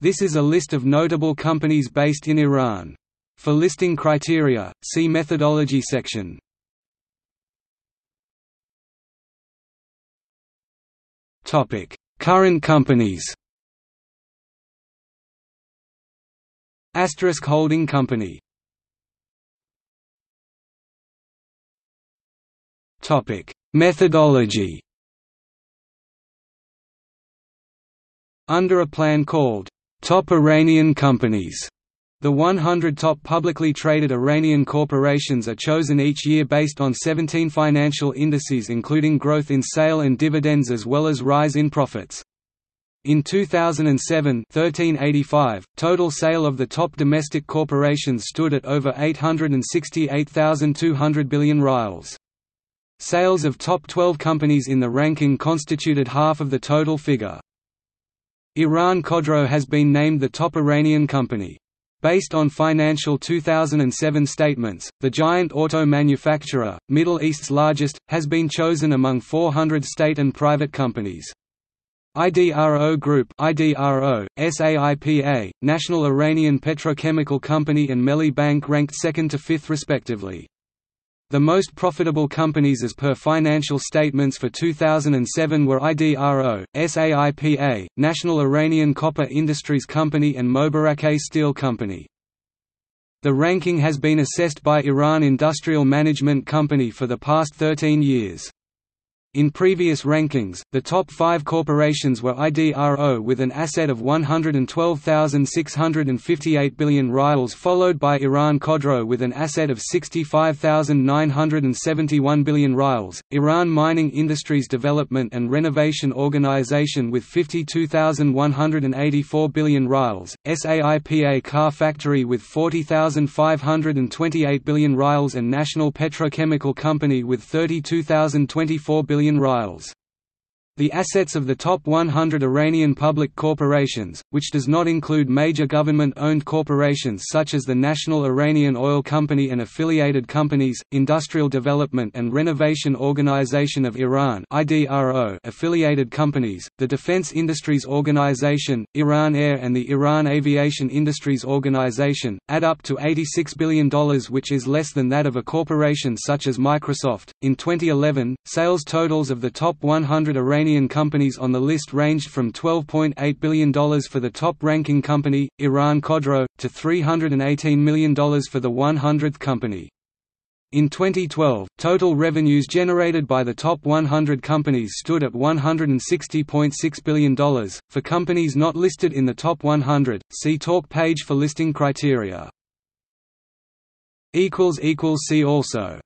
This is a list of notable companies based in Iran. For listing criteria, see methodology section. Topic: Current companies. Asterisk Holding Company. Topic: Methodology. Under a plan called Top Iranian companies the 100 top publicly traded Iranian corporations are chosen each year based on 17 financial indices including growth in sale and dividends as well as rise in profits. In 2007 1385, total sale of the top domestic corporations stood at over 868,200 billion rials. Sales of top 12 companies in the ranking constituted half of the total figure. Iran Khodro has been named the top Iranian company. Based on financial 2007 statements, the giant auto manufacturer, Middle East's largest, has been chosen among 400 state and private companies. IDRO Group IDRO, SAIPA, National Iranian Petrochemical Company and Melli Bank ranked second to fifth respectively. The most profitable companies as per financial statements for 2007 were IDRO, SAIPA, National Iranian Copper Industries Company and Mobarakeh Steel Company. The ranking has been assessed by Iran Industrial Management Company for the past 13 years. In previous rankings, the top five corporations were IDRO with an asset of 112,658 billion rials followed by Iran Qodro with an asset of 65,971 billion rials, Iran Mining Industries Development and Renovation Organization with 52,184 billion rials, SAIPA Car Factory with 40,528 billion rials and National Petrochemical Company with 32,024 billion 1 million rails the assets of the top 100 Iranian public corporations, which does not include major government-owned corporations such as the National Iranian Oil Company and affiliated companies, Industrial Development and Renovation Organization of Iran affiliated companies, the Defense Industries Organization, Iran Air and the Iran Aviation Industries Organization, add up to $86 billion which is less than that of a corporation such as Microsoft. In 2011, sales totals of the top 100 Iranian Iranian companies on the list ranged from $12.8 billion for the top-ranking company, Iran Qodro, to $318 million for the 100th company. In 2012, total revenues generated by the top 100 companies stood at $160.6 billion. For companies not listed in the top 100, see talk page for listing criteria. See also